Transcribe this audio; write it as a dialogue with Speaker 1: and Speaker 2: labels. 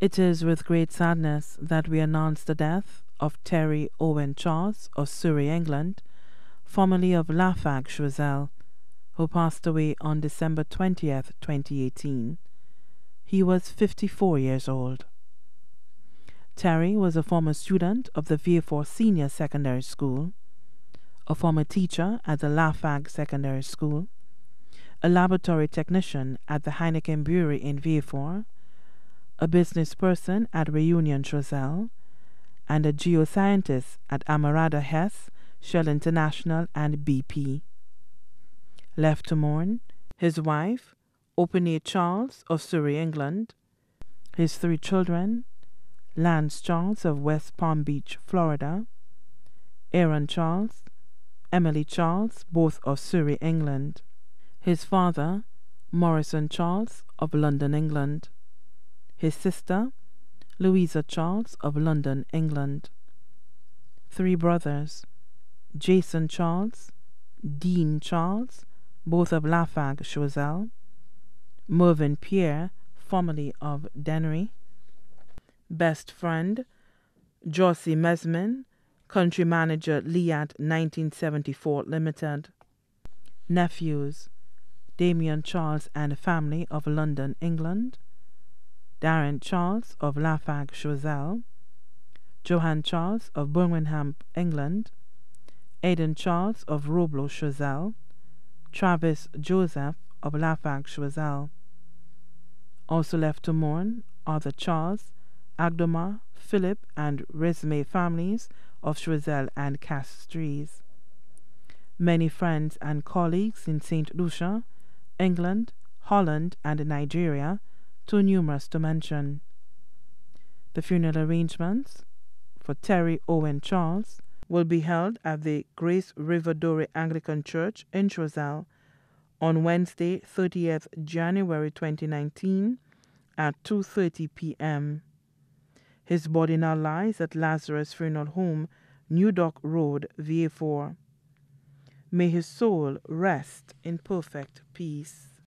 Speaker 1: It is with great sadness that we announce the death of Terry Owen Charles of Surrey, England, formerly of Lafargue Choiselle, who passed away on December 20th, 2018. He was 54 years old. Terry was a former student of the Vierfor Senior Secondary School, a former teacher at the Lafargue Secondary School, a laboratory technician at the Heineken Brewery in Vierfor, a business person at Reunion Trozelle, and a geoscientist at Amarada Hess, Shell International, and BP. Left to mourn, his wife, Openay Charles of Surrey, England, his three children, Lance Charles of West Palm Beach, Florida, Aaron Charles, Emily Charles, both of Surrey, England, his father, Morrison Charles of London, England his sister, Louisa Charles of London, England. Three brothers, Jason Charles, Dean Charles, both of Lafargue, Choiseul, Mervyn Pierre, formerly of Denry, best friend, Josie Mesmin, country manager Liat 1974 Limited, nephews, Damien Charles and family of London, England, Darren Charles of Lafargue Chozelle, Johan Charles of Birmingham, England, Aidan Charles of Roblo Chozelle, Travis Joseph of Lafargue Chozelle. Also left to mourn are the Charles, Agdoma, Philip, and Resme families of Choiselle and Castries. Many friends and colleagues in St. Lucia, England, Holland, and Nigeria too numerous to mention. The funeral arrangements for Terry Owen Charles will be held at the Grace River Dory Anglican Church in Choiselle on Wednesday, 30th January 2019 at 2:30 p.m. His body now lies at Lazarus Funeral Home, New Dock Road, VA4. May his soul rest in perfect peace.